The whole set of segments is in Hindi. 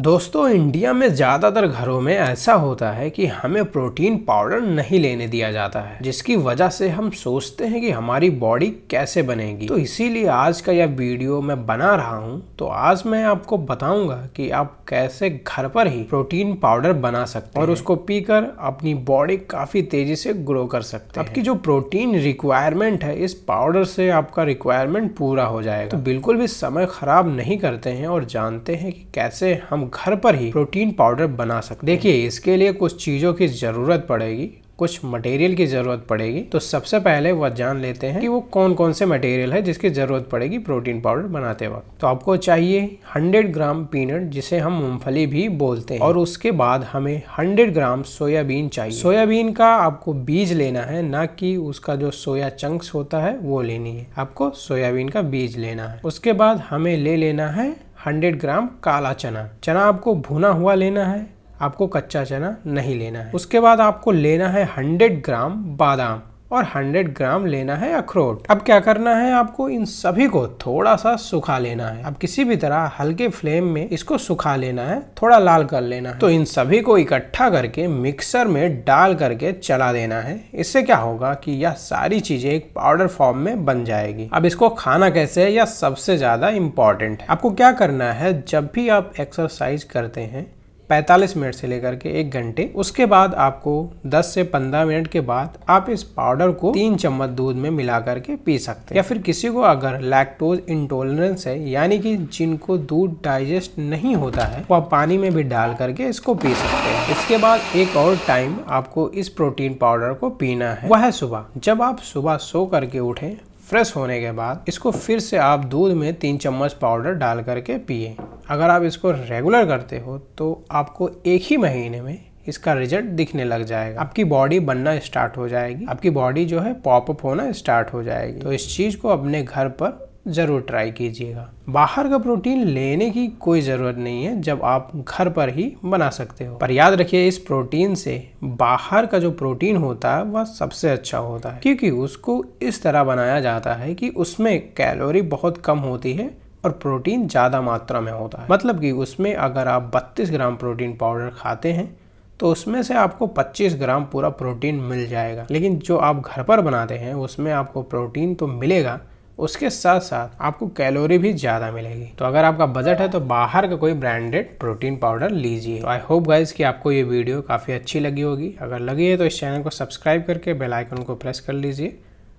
दोस्तों इंडिया में ज़्यादातर घरों में ऐसा होता है कि हमें प्रोटीन पाउडर नहीं लेने दिया जाता है जिसकी वजह से हम सोचते हैं कि हमारी बॉडी कैसे बनेगी तो इसीलिए आज का यह वीडियो मैं बना रहा हूँ तो आज मैं आपको बताऊंगा कि आप कैसे घर पर ही प्रोटीन पाउडर बना सकते हैं और उसको पीकर अपनी बॉडी काफ़ी तेज़ी से ग्रो कर सकते हैं आपकी जो प्रोटीन रिक्वायरमेंट है इस पाउडर से आपका रिक्वायरमेंट पूरा हो जाएगा तो बिल्कुल भी समय ख़राब नहीं करते हैं और जानते हैं कि कैसे हम घर पर ही प्रोटीन पाउडर बना सकते देखिए इसके लिए कुछ चीज़ों की ज़रूरत पड़ेगी कुछ मटेरियल की ज़रूरत पड़ेगी तो सबसे पहले वह जान लेते हैं कि वो कौन कौन से मटेरियल है जिसकी ज़रूरत पड़ेगी प्रोटीन पाउडर बनाते वक्त तो आपको चाहिए 100 ग्राम पीनट जिसे हम मूंगफली भी बोलते हैं और उसके बाद हमें 100 ग्राम सोयाबीन चाहिए सोयाबीन का आपको बीज लेना है ना कि उसका जो सोया चंक्स होता है वो लेनी है आपको सोयाबीन का बीज लेना है उसके बाद हमें ले लेना है 100 ग्राम काला चना चना आपको भुना हुआ लेना है आपको कच्चा चना नहीं लेना है उसके बाद आपको लेना है 100 ग्राम बादाम और 100 ग्राम लेना है अखरोट अब क्या करना है आपको इन सभी को थोड़ा सा सुखा लेना है अब किसी भी तरह हल्के फ्लेम में इसको सुखा लेना है थोड़ा लाल कर लेना है तो इन सभी को इकट्ठा करके मिक्सर में डाल करके चला देना है इससे क्या होगा कि यह सारी चीजें एक पाउडर फॉर्म में बन जाएगी अब इसको खाना कैसे है यह सबसे ज्यादा इम्पोर्टेंट है आपको क्या करना है जब भी आप एक्सरसाइज करते हैं 45 मिनट से लेकर के एक घंटे उसके बाद आपको 10 से 15 मिनट के बाद आप इस पाउडर को तीन चम्मच दूध में मिला करके पी सकते हैं या फिर किसी को अगर लैक्टोज इंटोलरेंस है यानी कि जिनको दूध डाइजेस्ट नहीं होता है वह पानी में भी डाल करके इसको पी सकते हैं इसके बाद एक और टाइम आपको इस प्रोटीन पाउडर को पीना है वह है सुबह जब आप सुबह सो करके उठे फ्रेश होने के बाद इसको फिर से आप दूध में तीन चम्मच पाउडर डाल करके पिए अगर आप इसको रेगुलर करते हो तो आपको एक ही महीने में इसका रिजल्ट दिखने लग जाएगा आपकी बॉडी बनना स्टार्ट हो जाएगी आपकी बॉडी जो है पॉपअप होना स्टार्ट हो जाएगी तो इस चीज़ को अपने घर पर ज़रूर ट्राई कीजिएगा बाहर का प्रोटीन लेने की कोई ज़रूरत नहीं है जब आप घर पर ही बना सकते हो पर याद रखिए इस प्रोटीन से बाहर का जो प्रोटीन होता है वह सबसे अच्छा होता है क्योंकि उसको इस तरह बनाया जाता है कि उसमें कैलोरी बहुत कम होती है और प्रोटीन ज़्यादा मात्रा में होता है मतलब कि उसमें अगर आप 32 ग्राम प्रोटीन पाउडर खाते हैं तो उसमें से आपको 25 ग्राम पूरा प्रोटीन मिल जाएगा लेकिन जो आप घर पर बनाते हैं उसमें आपको प्रोटीन तो मिलेगा उसके साथ साथ आपको कैलोरी भी ज़्यादा मिलेगी तो अगर आपका बजट है तो बाहर का कोई ब्रांडेड प्रोटीन पाउडर लीजिए आई होप गाइज कि आपको ये वीडियो काफ़ी अच्छी लगी होगी अगर लगी है तो इस चैनल को सब्सक्राइब करके बेल आइकन को प्रेस कर लीजिए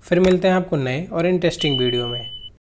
फिर मिलते हैं आपको नए और इंटरेस्टिंग वीडियो में